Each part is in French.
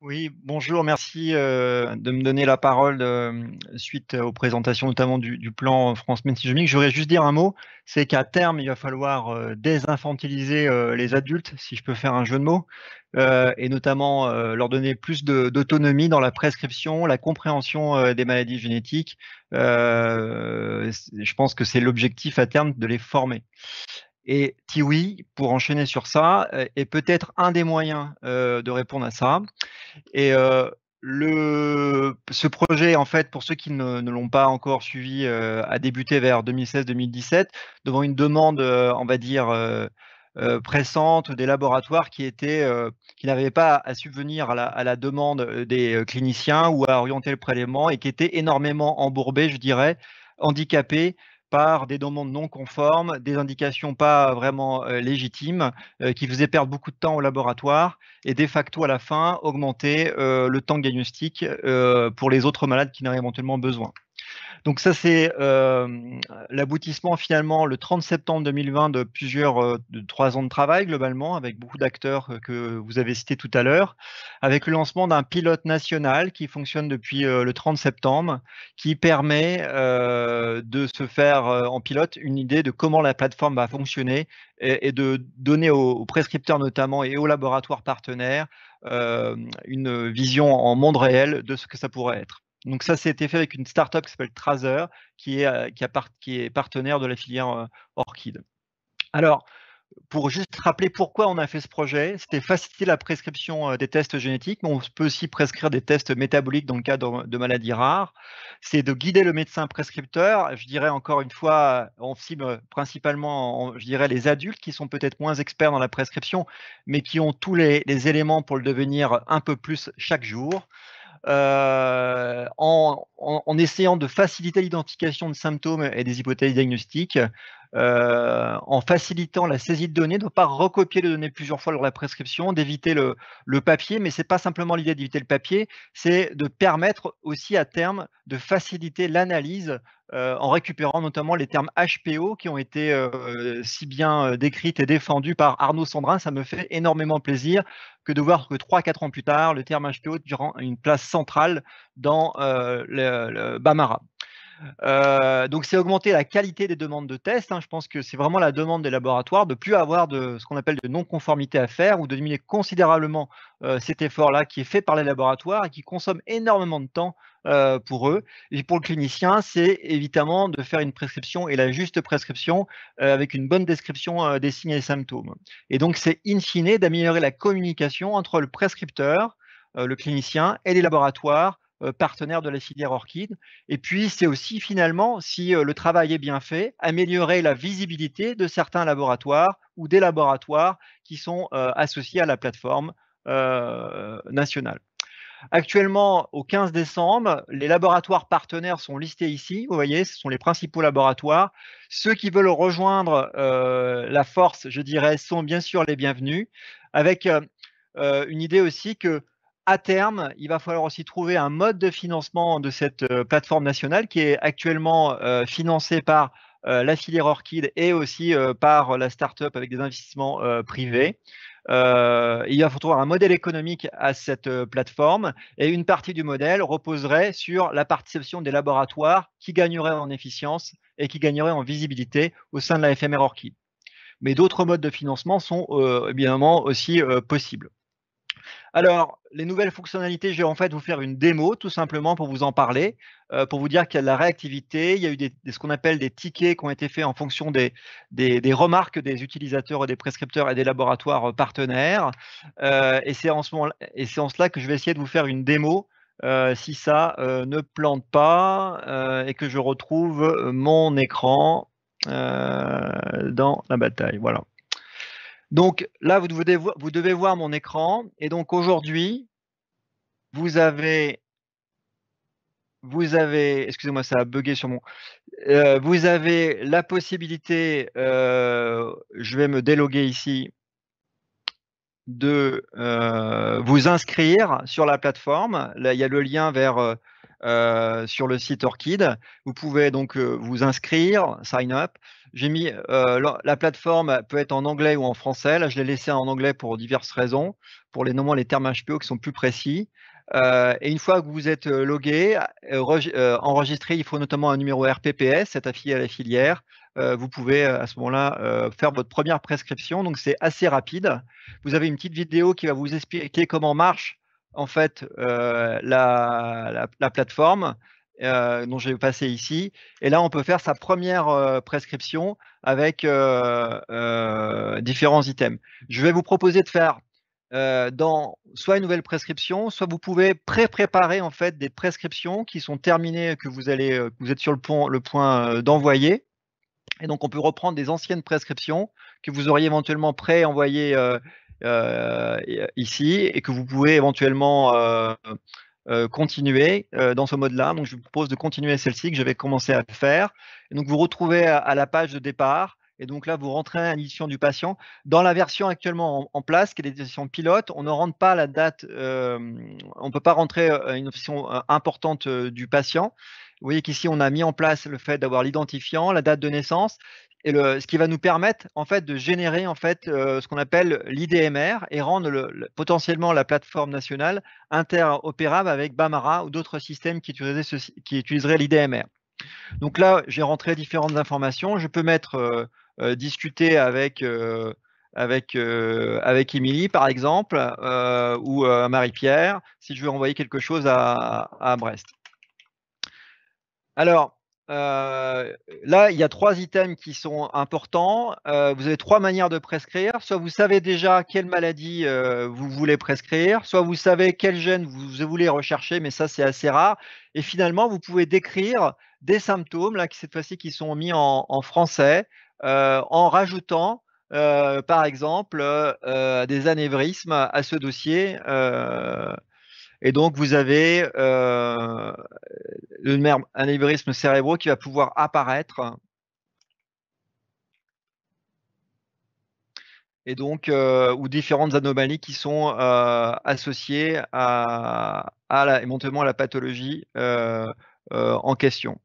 Oui, bonjour, merci euh, de me donner la parole euh, suite aux présentations notamment du, plan France Médecine J'aurais Je juste dire un mot, c'est qu'à terme, il va falloir euh, désinfantiliser les adultes, si je peux faire un jeu de mots, et notamment leur donner plus d'autonomie dans la prescription, la compréhension des maladies génétiques. je pense que c'est l'objectif à terme de les former. Et Tiwi, pour enchaîner sur ça, est euh, peut-être un des moyens euh, de répondre à ça. Et euh, le, ce projet, en fait, pour ceux qui ne, l'ont pas encore suivi, a débuté vers 2016-2017 devant une demande, on va dire, pressante des laboratoires qui étaient qui n'avaient pas à subvenir à la, à la, demande des cliniciens ou à orienter le prélèvement et qui étaient énormément embourbés, je dirais, handicapés par des demandes non conformes, des indications pas vraiment euh, légitimes, euh, qui faisaient perdre beaucoup de temps au laboratoire et de facto à la fin augmenter euh, le temps diagnostique pour les autres malades qui en éventuellement besoin. Donc ça, c'est euh, l'aboutissement finalement le 30 septembre 2020 de plusieurs euh, de trois ans de travail globalement avec beaucoup d'acteurs euh, que vous avez cités tout à l'heure, avec le lancement d'un pilote national qui fonctionne depuis le 30 septembre, qui permet de se faire en pilote une idée de comment la plateforme va fonctionner et, de donner aux, prescripteurs notamment et aux laboratoires partenaires une vision en monde réel de ce que ça pourrait être. Donc ça, c'était fait avec une startup qui s'appelle Trazer, qui est, euh, qui, est partenaire de la filière euh, Orchid. Alors, pour juste rappeler pourquoi on a fait ce projet, c'était faciliter la prescription euh, des tests génétiques, mais on peut aussi prescrire des tests métaboliques dans le cas de, maladies rares. C'est de guider le médecin prescripteur. Je dirais encore une fois, on cible principalement, je dirais, les adultes qui sont peut-être moins experts dans la prescription, mais qui ont tous les éléments pour le devenir un peu plus chaque jour. Euh, en, essayant de faciliter l'identification de symptômes et des hypothèses diagnostiques, euh, en facilitant la saisie de données, de ne pas recopier les données plusieurs fois lors de la prescription, d'éviter le, papier. Mais ce n'est pas simplement l'idée d'éviter le papier, c'est de permettre aussi à terme de faciliter l'analyse euh, en récupérant notamment les termes HPO qui ont été euh, si bien décrites et défendus par Arnaud Sandrin. Ça me fait énormément plaisir que de voir que 3-4 ans plus tard, le terme HPO durant une place centrale dans le BAMARA. Euh, donc c'est augmenter la qualité des demandes de tests. Hein. Je pense que c'est vraiment la demande des laboratoires de plus avoir de ce qu'on appelle de non-conformité à faire ou de diminuer considérablement euh, cet effort-là qui est fait par les laboratoires et qui consomme énormément de temps euh, pour eux. Et pour le clinicien, c'est évidemment de faire une prescription et la juste prescription avec une bonne description des signes et des symptômes. Et donc c'est in fine d'améliorer la communication entre le prescripteur, le clinicien et les laboratoires euh, partenaire de la filière orchide. Et puis, c'est aussi finalement, si euh, le travail est bien fait, améliorer la visibilité de certains laboratoires ou des laboratoires qui sont euh, associés à la plateforme nationale. Actuellement, au 15 décembre, les laboratoires partenaires sont listés ici. Vous voyez, ce sont les principaux laboratoires. Ceux qui veulent rejoindre la force, je dirais, sont bien sûr les bienvenus, avec une idée aussi que à terme, il va falloir aussi trouver un mode de financement de cette euh, plateforme nationale qui est actuellement euh, financée par euh, la filière Orchid et aussi par la start-up avec des investissements privés. il va falloir trouver un modèle économique à cette plateforme et une partie du modèle reposerait sur la participation des laboratoires qui gagneraient en efficience et qui gagneraient en visibilité au sein de la FMR Orchid. Mais d'autres modes de financement sont évidemment aussi possibles. Alors, les nouvelles fonctionnalités, je vais en fait vous faire une démo, tout simplement, pour vous en parler, euh, pour vous dire qu'il y a de la réactivité, il y a eu des, ce qu'on appelle des tickets qui ont été faits en fonction des, remarques des utilisateurs des prescripteurs et des laboratoires euh, partenaires. Euh, et c'est en, ce moment, et c'est en cela que je vais essayer de vous faire une démo si ça ne plante pas et que je retrouve mon écran dans la bataille. Voilà. Donc là, vous devez, voir mon écran. Et donc aujourd'hui, vous avez, vous avez, excusez-moi, ça a bugué sur mon. Euh, vous avez la possibilité, euh, je vais me déloguer ici, de euh, vous inscrire sur la plateforme. Là, il y a le lien vers sur le site Orchid. Vous pouvez donc vous inscrire, sign up. J'ai mis euh, la, plateforme peut être en anglais ou en français. Là, je l'ai laissé en anglais pour diverses raisons, pour les noms les termes HPO qui sont plus précis. Euh, et une fois que vous êtes euh, logué, enregistré, il faut notamment un numéro RPPS, c'est affilié à la filière. vous pouvez à ce moment-là faire votre première prescription. Donc c'est assez rapide. Vous avez une petite vidéo qui va vous expliquer comment marche en fait la, la, plateforme euh, dont j'ai passé ici. Et là, on peut faire sa première euh, prescription avec euh, euh, différents items. Je vais vous proposer de faire dans soit une nouvelle prescription, soit vous pouvez pré-préparer en fait des prescriptions qui sont terminées, que vous allez, vous êtes sur le, le point d'envoyer. Et donc, on peut reprendre des anciennes prescriptions que vous auriez éventuellement pré-envoyées ici et que vous pouvez éventuellement euh, continuer euh, dans ce mode-là. Donc, je vous propose de continuer celle-ci que j'avais commencé à faire. donc, vous retrouvez à, la page de départ. Et donc là, vous rentrez à l'édition du patient. Dans la version actuellement en, place, qui est l'édition pilote, on ne rentre pas la date, euh, on ne peut pas rentrer une option importante du patient. Vous voyez qu'ici, on a mis en place le fait d'avoir l'identifiant, la date de naissance et ce qui va nous permettre en fait de générer en fait euh, ce qu'on appelle l'IDMR et rendre potentiellement la plateforme nationale interopérable avec Bamara ou d'autres systèmes qui, qui utiliseraient l'IDMR. Donc là, j'ai rentré différentes informations. Je peux mettre euh, euh, discuter avec avec avec Émilie par exemple ou Marie-Pierre si je veux envoyer quelque chose à, à Brest. Alors euh, là, il y a trois items qui sont importants. Euh, vous avez trois manières de prescrire. Soit vous savez déjà quelle maladie euh, vous voulez prescrire, soit vous savez quel gène vous, voulez rechercher, mais ça c'est assez rare. Et finalement, vous pouvez décrire des symptômes, là, cette fois-ci qui sont mis en, français, en rajoutant par exemple, des anévrismes à ce dossier et donc, vous avez euh, une, un anévrisme cérébraux qui va pouvoir apparaître. Et donc, euh, ou différentes anomalies qui sont euh, associées à, la, éventuellement à la pathologie euh, en question.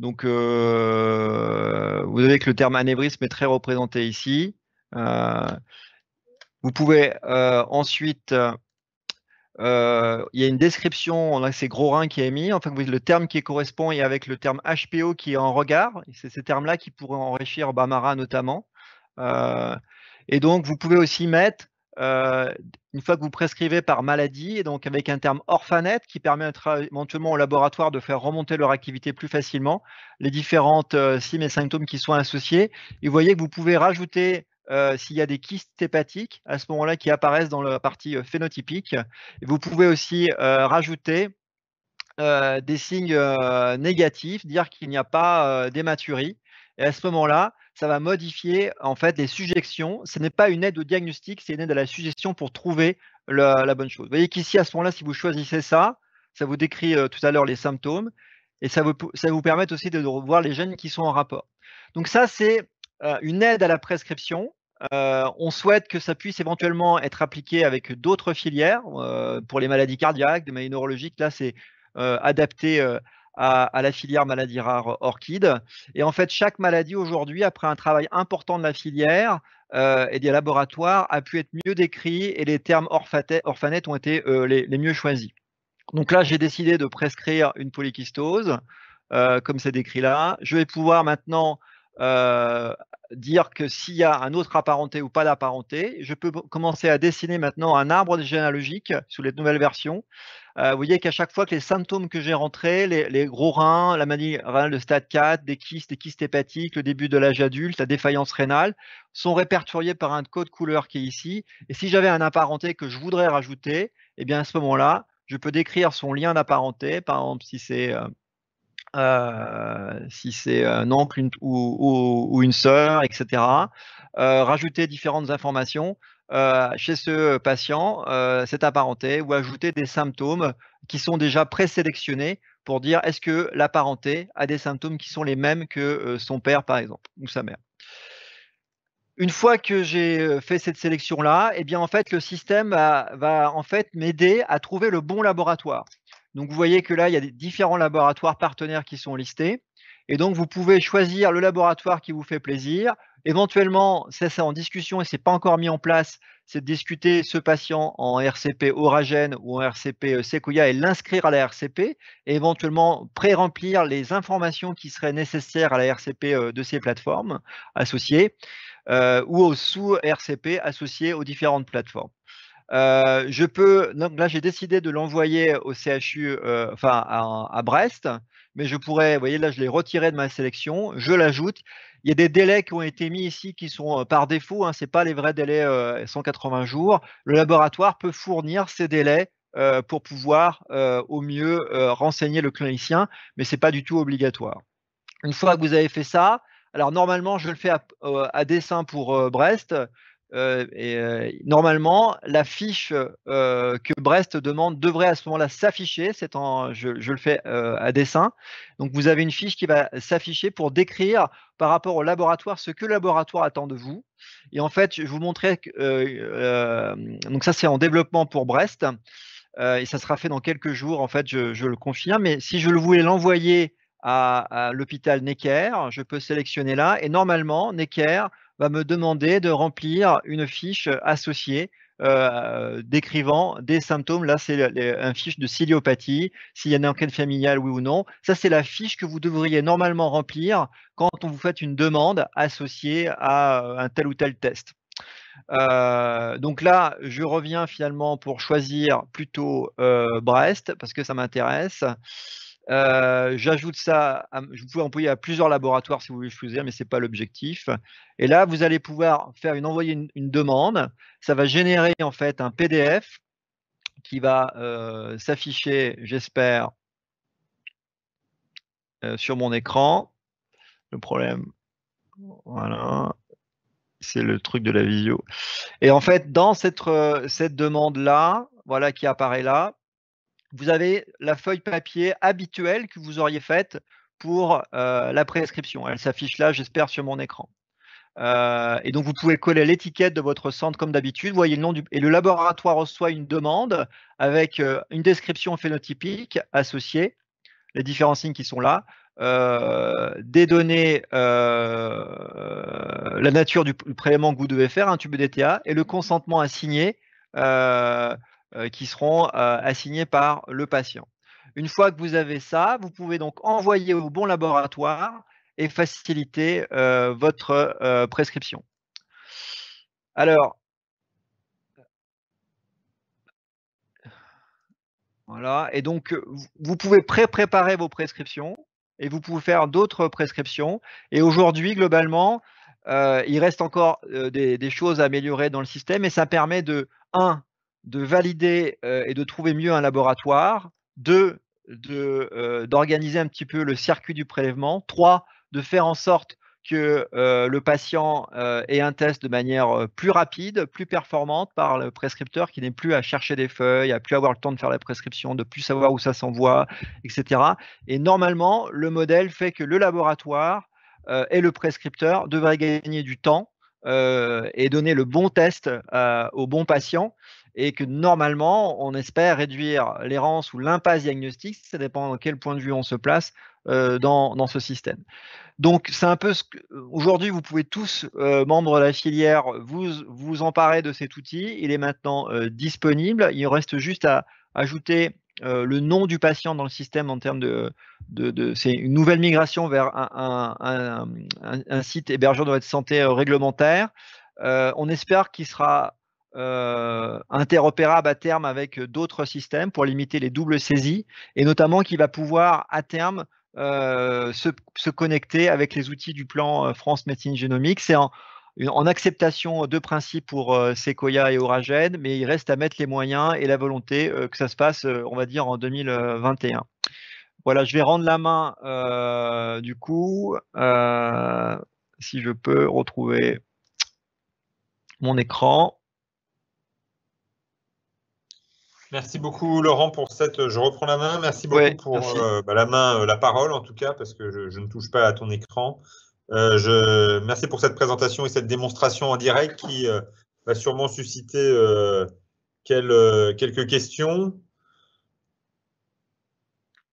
Donc, vous avez que le terme anévrisme est très représenté ici. vous pouvez ensuite euh, il y a une description, on a ces gros reins qui est mis, enfin le terme qui correspond et avec le terme HPO qui est en regard, c'est ces termes-là qui pourraient enrichir Bamara notamment. Euh, et donc vous pouvez aussi mettre, euh, une fois que vous prescrivez par maladie, et donc avec un terme Orphanet, qui permettra éventuellement au laboratoire de faire remonter leur activité plus facilement, les différentes signes et symptômes qui sont associés. Et vous voyez que vous pouvez rajouter euh, s'il y a des kystes hépatiques à ce moment-là qui apparaissent dans la partie euh, phénotypique. vous pouvez aussi euh, rajouter des signes négatifs, dire qu'il n'y a pas d'hématurie. Et à ce moment-là, ça va modifier en fait les suggestions. Ce n'est pas une aide au diagnostic, c'est une aide à la suggestion pour trouver la, bonne chose. Vous voyez qu'ici, à ce moment-là, si vous choisissez ça, ça vous décrit tout à l'heure les symptômes et ça vous, permet aussi de, revoir voir les gènes qui sont en rapport. Donc ça, c'est une aide à la prescription euh, on souhaite que ça puisse éventuellement être appliqué avec d'autres filières euh, pour les maladies cardiaques, des maladies neurologiques. Là, c'est euh, adapté à, la filière maladie rare orchide. Et en fait, chaque maladie aujourd'hui, après un travail important de la filière et des laboratoires, a pu être mieux décrit et les termes orphanètes ont été les, mieux choisis. Donc là, j'ai décidé de prescrire une polykystose, comme c'est décrit là. Je vais pouvoir maintenant dire que s'il y a un autre apparenté ou pas d'apparenté, je peux commencer à dessiner maintenant un arbre généalogique sous les nouvelles versions. Euh, vous voyez qu'à chaque fois que les symptômes que j'ai rentrés, les, gros reins, la maladie rénale de stade 4, des kystes, des kystes hépatiques, le début de l'âge adulte, la défaillance rénale, sont répertoriés par un code couleur qui est ici. Et si j'avais un apparenté que je voudrais rajouter, eh bien à ce moment-là, je peux décrire son lien d'apparenté, par exemple si c'est euh, euh, si c'est un oncle ou, une sœur, etc. Euh, rajouter différentes informations euh, chez ce patient, cette apparenté, ou ajouter des symptômes qui sont déjà présélectionnés pour dire est-ce que l'apparenté a des symptômes qui sont les mêmes que son père, par exemple, ou sa mère. Une fois que j'ai fait cette sélection-là, eh bien en fait le système va, va en fait m'aider à trouver le bon laboratoire. Donc vous voyez que là, il y a différents laboratoires partenaires qui sont listés. Et donc vous pouvez choisir le laboratoire qui vous fait plaisir. Éventuellement, ça c'est en discussion et n'est pas encore mis en place, c'est de discuter ce patient en RCP Oragène ou en RCP euh, Sequoia et l'inscrire à la RCP et éventuellement pré-remplir les informations qui seraient nécessaires à la RCP euh, de ces plateformes associées euh, ou au sous-RCP associées aux différentes plateformes. Euh, je peux, donc là, j'ai décidé de l'envoyer au CHU, euh, enfin à, Brest, mais je pourrais, vous voyez, là, je l'ai retiré de ma sélection, je l'ajoute. Il y a des délais qui ont été mis ici qui sont euh, par défaut, hein, ce n'est pas les vrais délais 180 jours. Le laboratoire peut fournir ces délais pour pouvoir au mieux renseigner le clinicien, mais ce n'est pas du tout obligatoire. Une fois que vous avez fait ça, alors normalement, je le fais à dessin pour Brest. Euh, et, euh, normalement, la fiche euh, que Brest demande devrait à ce moment-là s'afficher. C'est en, je, le fais à dessin. Donc, vous avez une fiche qui va s'afficher pour décrire par rapport au laboratoire ce que le laboratoire attend de vous. Et en fait, je vous montrais. donc, ça, c'est en développement pour Brest. et ça sera fait dans quelques jours. En fait, je, le confirme. Mais si je le voulais l'envoyer à l'hôpital Necker, je peux sélectionner là. Et normalement, Necker va me demander de remplir une fiche associée euh, décrivant des symptômes. Là, c'est un fiche de ciliopathie, s'il y a une enquête familiale, oui ou non. Ça, c'est la fiche que vous devriez normalement remplir quand on vous fait une demande associée à euh, un tel ou tel test. Euh, donc là, je reviens finalement pour choisir plutôt Brest parce que ça m'intéresse. J'ajoute ça, vous pouvez employer à plusieurs laboratoires si vous voulez choisir, mais ce n'est pas l'objectif. Et là, vous allez pouvoir faire une, envoyer une, demande. Ça va générer en fait un PDF qui va s'afficher, j'espère, sur mon écran. Le problème, voilà, c'est le truc de la vidéo. Et en fait, dans cette, cette demande-là, voilà qui apparaît là, vous avez la feuille papier habituelle que vous auriez faite pour euh, la prescription. Elle s'affiche là, j'espère, sur mon écran. Euh, et donc, vous pouvez coller l'étiquette de votre centre comme d'habitude. Vous Voyez le nom du et le laboratoire reçoit une demande avec euh, une description phénotypique associée, les différents signes qui sont là, des données, la nature du, prélèvement que vous devez faire, un tube DTA et le consentement à signer euh, qui seront euh, assignés par le patient. Une fois que vous avez ça, vous pouvez donc envoyer au bon laboratoire et faciliter euh, votre prescription. Alors, voilà, et donc vous pouvez pré-préparer vos prescriptions et vous pouvez faire d'autres prescriptions. Et aujourd'hui, globalement, il reste encore des, des, choses à améliorer dans le système et ça permet de, un, de valider euh, et de trouver mieux un laboratoire, deux, euh, d'organiser de, un petit peu le circuit du prélèvement, trois, de faire en sorte que euh, le patient ait un test de manière plus rapide, plus performante par le prescripteur qui n'est plus à chercher des feuilles, à plus avoir le temps de faire la prescription, de plus savoir où ça s'envoie, etc. Et normalement, le modèle fait que le laboratoire et le prescripteur devraient gagner du temps et donner le bon test au bon patient et que normalement, on espère réduire l'errance ou l'impasse diagnostique, ça dépend de quel point de vue on se place euh, dans, ce système. Donc, c'est un peu ce que, aujourd'hui, vous pouvez tous, euh, membres de la filière, vous, vous emparer de cet outil. Il est maintenant euh, disponible. Il reste juste à ajouter le nom du patient dans le système en termes de. de, de c'est une nouvelle migration vers un, site hébergeur de votre santé réglementaire. on espère qu'il sera euh, interopérable à terme avec euh, d'autres systèmes pour limiter les doubles saisies et notamment qui va pouvoir à terme euh, se, connecter avec les outils du plan France Médecine Génomique. C'est en, acceptation de principe pour Sequoia et Oragen, mais il reste à mettre les moyens et la volonté que ça se passe, on va dire, en 2021. Voilà, je vais rendre la main du coup, si je peux retrouver mon écran. Merci beaucoup Laurent pour cette. Je reprends la main. Merci beaucoup pour euh, bah, la main, euh, la parole en tout cas, parce que je, ne touche pas à ton écran. Euh, je, merci pour cette présentation et cette démonstration en direct qui va sûrement susciter quelques questions.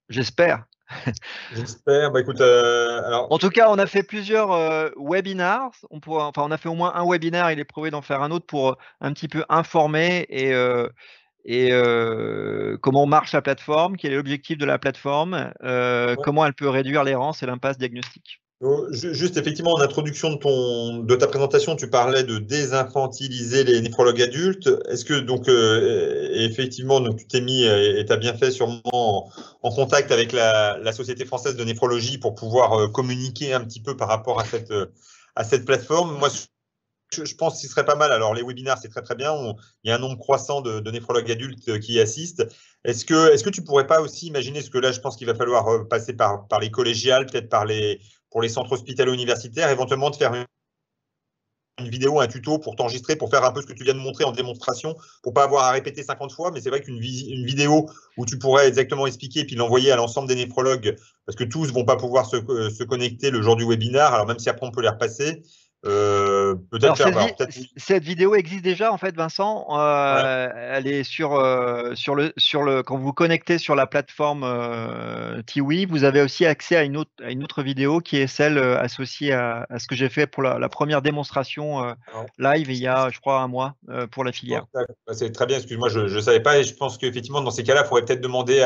J'espère. J'espère. Bah, en tout cas, on a fait plusieurs webinars. On, pourra, enfin, on a fait au moins un webinaire. Il est prouvé d'en faire un autre pour un petit peu informer et et euh, comment marche la plateforme, quel est l'objectif de la plateforme, euh, comment elle peut réduire l'errance et l'impasse diagnostique. Juste effectivement, en introduction de, ton, de ta présentation, tu parlais de désinfantiliser les néphrologues adultes. Est-ce que donc euh, effectivement, donc, tu t'es mis et tu as bien fait sûrement en, contact avec la, Société française de néphrologie pour pouvoir communiquer un petit peu par rapport à cette, à cette plateforme. Moi, je, pense qu'il serait pas mal. Alors, les webinaires, c'est très très bien. il y a un nombre croissant de, néphrologues adultes euh, qui y assistent. Est-ce que, est-ce que tu pourrais pas aussi imaginer, ce que là, je pense qu'il va falloir euh, passer par, par les collégiales, peut-être par les, pour les centres hospitalo-universitaires, éventuellement de faire une vidéo, un tuto pour t'enregistrer, pour faire un peu ce que tu viens de montrer en démonstration, pour pas avoir à répéter 50 fois. Mais c'est vrai qu'une une vidéo où tu pourrais exactement expliquer et puis l'envoyer à l'ensemble des néphrologues, parce que tous vont pas pouvoir se, euh, se, connecter le jour du webinar. Alors même si après on peut les repasser, euh, peut cette, vidéo existe déjà en fait, Vincent. Euh, elle est sur euh, sur le sur le quand vous, vous connectez sur la plateforme Tiwi, vous avez aussi accès à une autre une autre vidéo qui est celle associée à, ce que j'ai fait pour la, première démonstration live il y a je crois un mois pour la filière. Bah, c'est très bien. Excuse-moi, je ne savais pas et je pense qu'effectivement dans ces cas-là, il faudrait peut-être demander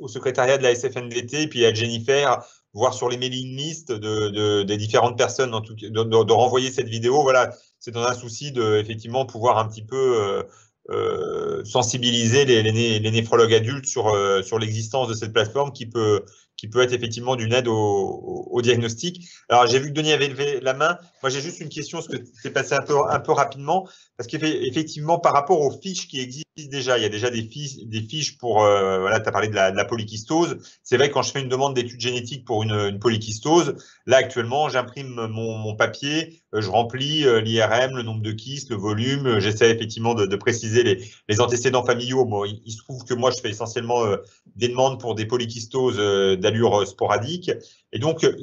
au secrétariat de la SFNDT et puis à Jennifer voir sur les mailing lists des différentes personnes, de, renvoyer cette vidéo. Voilà, c'est dans un souci de effectivement pouvoir un petit peu euh, euh, sensibiliser les, les, néphrologues adultes sur, euh, sur l'existence de cette plateforme qui peut, qui peut être effectivement d'une aide au, diagnostic. Alors, j'ai vu que Denis avait levé la main. Moi, j'ai juste une question, parce que c'est passé un peu, rapidement, parce qu'effectivement, par rapport aux fiches qui existent déjà, il y a déjà des fiches, des fiches pour, euh, voilà, tu as parlé de la, de polykystose. C'est vrai que quand je fais une demande d'études génétiques pour une, une polykystose, là, actuellement, j'imprime mon, papier, euh, je remplis euh, l'IRM, le nombre de kystes, le volume, j'essaie effectivement de, préciser les, antécédents familiaux. Bon, il, se trouve que moi, je fais essentiellement des demandes pour des polykystoses d'allure euh, sporadique. Et donc, euh,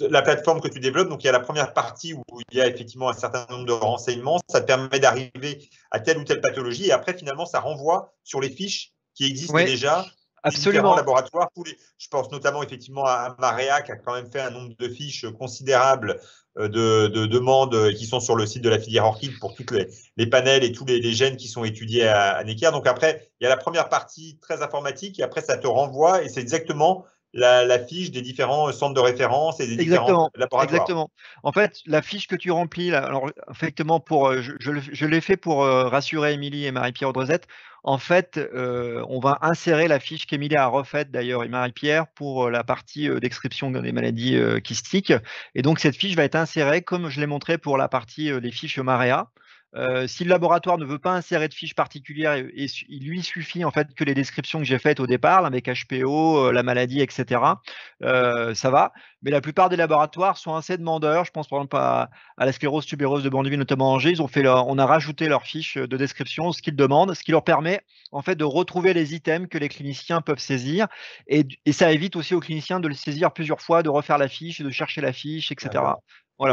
la plateforme que tu développes, donc il y a la première partie où il y a effectivement un certain nombre de renseignements, ça te permet d'arriver à telle ou telle pathologie, et après, finalement, ça renvoie sur les fiches qui existent déjà Absolument. laboratoires. je pense notamment effectivement à Marea qui a quand même fait un nombre de fiches considérables euh, de, demandes euh, qui sont sur le site de la filière orchide pour toutes les, les panels et tous les, gènes qui sont étudiés à, Necker. Donc après, il y a la première partie très informatique et après ça te renvoie et c'est exactement la, fiche des différents centres de référence et des différents laboratoires. Exactement. En fait, la fiche que tu remplis, là, alors effectivement, pour, euh, je, l'ai fait pour rassurer Émilie et Marie-Pierre Audrezette en fait, euh, on va insérer la fiche qu'Emilia a refaite d'ailleurs et Marie-Pierre pour euh, la partie euh, description des maladies kystiques. Et donc, cette fiche va être insérée comme je l'ai montré pour la partie des fiches Marea. Euh, si le laboratoire ne veut pas insérer de fiches particulières, et, il lui suffit en fait que les descriptions que j'ai faites au départ, avec HPO, euh, la maladie, etc. Euh, ça va. Mais la plupart des laboratoires sont assez demandeurs. Je pense par exemple à, la sclérose tubéreuse de Bandeville, notamment Angers. Ils ont fait on a rajouté leurs fiches de description, ce qu'ils demandent, ce qui leur permet en fait de retrouver les items que les cliniciens peuvent saisir. Et, ça évite aussi aux cliniciens de le saisir plusieurs fois, de refaire la fiche, de chercher la fiche, etc.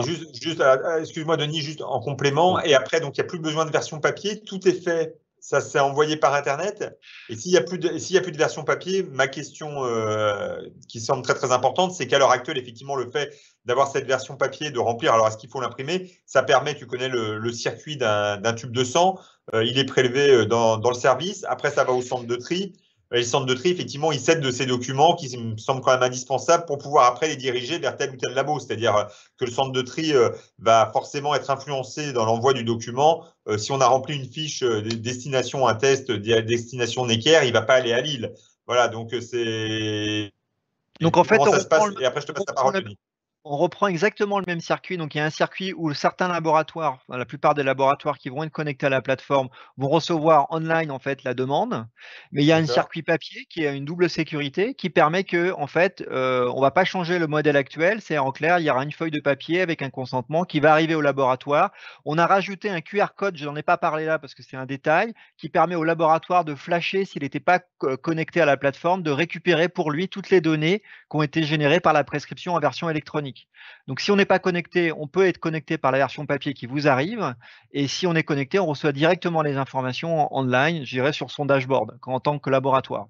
Juste, juste excuse-moi Denis, juste en complément. Et après, donc il n'y a plus besoin de version papier, tout est fait, ça s'est envoyé par internet. Et s'il n'y a plus de, a plus de version papier, ma question euh, qui semble très très importante, c'est qu'à l'heure actuelle, effectivement, le fait d'avoir cette version papier, de remplir, alors est-ce qu'il faut l'imprimer Ça permet, tu connais le, circuit d'un tube de sang, euh, il est prélevé euh, dans, dans, le service, après ça va au centre de tri, euh, les centres de tri, effectivement, ils cèdent de ces documents qui me semblent quand même indispensables pour pouvoir après les diriger vers tel ou tel labo. C'est-à-dire euh, que le centre de tri euh, va forcément être influencé dans l'envoi du document. Si on a rempli une fiche destination un test, destination Necker, il ne va pas aller à Lille. Voilà, donc c'est... Donc en fait, on, passe... Et après, je te passe la parole, on reprend exactement le même circuit. Donc, il y a un circuit où certains laboratoires, la plupart des laboratoires qui vont être connectés à la plateforme, vont recevoir online en fait la demande. Mais il y a un circuit papier qui a une double sécurité qui permet que, en fait, euh, on va pas changer le modèle actuel. C'est en clair, il y aura une feuille de papier avec un consentement qui va arriver au laboratoire. On a rajouté un QR code, je n'en ai pas parlé là parce que c'est un détail, qui permet au laboratoire de flasher s'il n'était pas connecté à la plateforme, de récupérer pour lui toutes les données qui ont été générées par la prescription en version électronique. Donc si on n'est pas connecté, on peut être connecté par la version papier qui vous arrive. Et si on est connecté, on reçoit directement les informations online, je dirais, sur son dashboard en tant que laboratoire.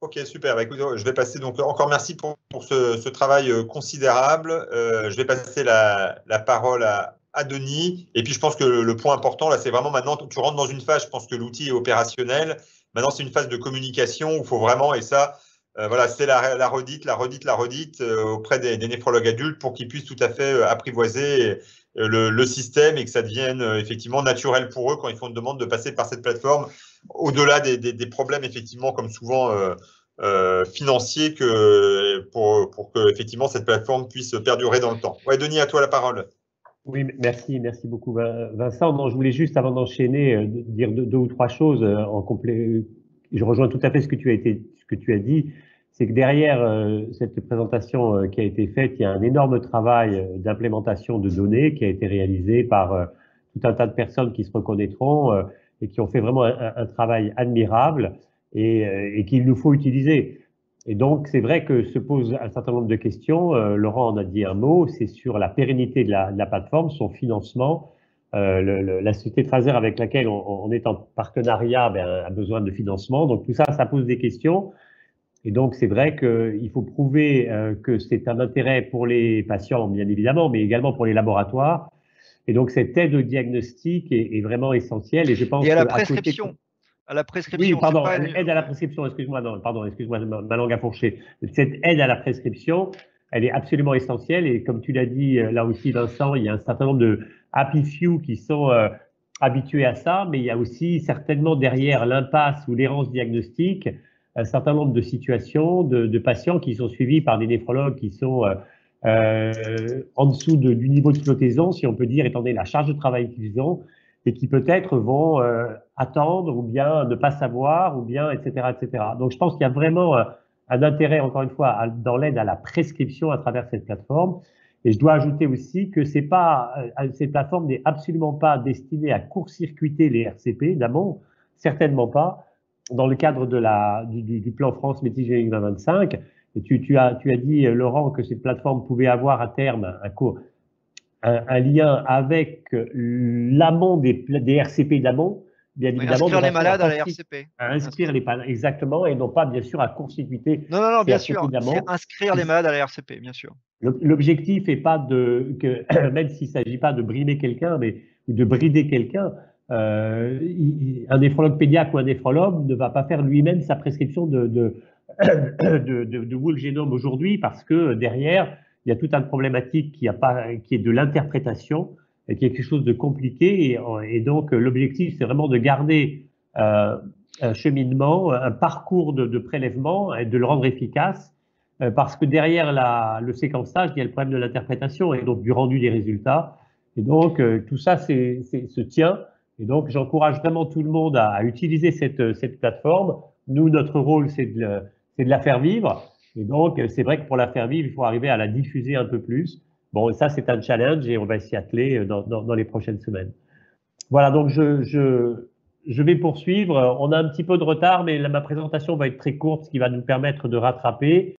Ok, super. Bah, je vais passer donc encore merci pour, ce, travail euh, considérable. Euh, je vais passer la, la parole à, à Denis. Et puis, je pense que le point important, là, c'est vraiment maintenant, tu rentres dans une phase, je pense que l'outil est opérationnel. Maintenant, c'est une phase de communication où il faut vraiment, et ça, euh, voilà, c'est la, redite, la redite, la redite euh, auprès des, des, néphrologues adultes pour qu'ils puissent tout à fait euh, apprivoiser le, système et que ça devienne effectivement naturel pour eux quand ils font une demande de passer par cette plateforme, au-delà des, problèmes effectivement comme souvent financiers que pour, que effectivement cette plateforme puisse perdurer dans le temps. Ouais, Denis, à toi la parole. Oui, merci, merci beaucoup Vincent. je voulais juste avant d'enchaîner dire deux, ou trois choses en complément je rejoins tout à fait ce que tu as, dit, c'est que derrière euh, cette présentation euh, qui a été faite, il y a un énorme travail euh, d'implémentation de données qui a été réalisé par tout un tas de personnes qui se reconnaîtront et qui ont fait vraiment un, travail admirable et, qu'il nous faut utiliser. Et donc, c'est vrai que se posent un certain nombre de questions. Laurent en a dit un mot, c'est sur la pérennité de la plateforme, son financement euh, la société Fraser avec laquelle on, est en partenariat ben, a besoin de financement. Donc tout ça, ça pose des questions. Et donc c'est vrai qu'il faut prouver euh, que c'est un intérêt pour les patients, bien évidemment, mais également pour les laboratoires. Et donc cette aide au diagnostic est, vraiment essentielle. Et je pense à la prescription. À la prescription. Oui, pardon, aide à la prescription, excuse-moi, pardon, excuse-moi, ma langue a fourché. Cette aide à la prescription, elle est absolument essentielle. Et comme tu l'as dit euh, là aussi, Vincent, il y a un certain nombre de happy few qui sont euh, habitués à ça, mais il y a aussi certainement derrière l'impasse ou l'errance diagnostique un certain nombre de situations de, patients qui sont suivis par des néphrologues qui sont euh, en dessous du niveau de flottaison, si on peut dire, étant donné la charge de travail qu'ils ont, et qui peut-être vont attendre ou bien ne pas savoir ou bien etc etc. Donc je pense qu'il y a vraiment d'intérêt encore une fois, dans l'aide à la prescription à travers cette plateforme. Et je dois ajouter aussi que c'est pas, euh, cette plateforme n'est absolument pas destinée à court-circuiter les RCP d'amont, certainement pas, dans le cadre de la, du, plan France Générique 2025. Et tu, tu, as, tu as dit, euh, Laurent, que cette plateforme pouvait avoir à terme un, un, un lien avec euh, l'amont des, des RCP d'amont bien évidemment. Inscrire les malades à, la RCP. les malades, exactement, et non pas, bien sûr, à constituer. Non, non, non, bien sûr. inscrire les malades à la RCP, bien sûr. L'objectif n'est pas de, que, même s'il ne s'agit pas de brimer quelqu'un, mais de brider quelqu'un, euh, un néphrologue pédiatre ou un néphrologue ne va pas faire lui-même sa prescription de, de, aujourd'hui parce que derrière, il y a toute une problématique qui, a pas, qui est de l'interprétation est quelque chose de compliqué. Et, donc, l'objectif, c'est vraiment de garder euh, un cheminement, un parcours de, prélèvement et de le rendre efficace. Euh, parce que derrière le séquençage, il y a le problème de l'interprétation et donc du rendu des résultats. Et donc, euh, tout ça c'est, se tient. Et donc, j'encourage vraiment tout le monde à, utiliser cette, plateforme. Nous, notre rôle, c'est de la faire vivre. Et donc, c'est vrai que pour la faire vivre, il faut arriver à la diffuser un peu plus. Bon, ça, c'est un challenge et on va s'y atteler euh, dans, les prochaines semaines. Voilà, donc je, je, je, vais poursuivre. On a un petit peu de retard, mais ma présentation va être très courte, ce qui va nous permettre de rattraper.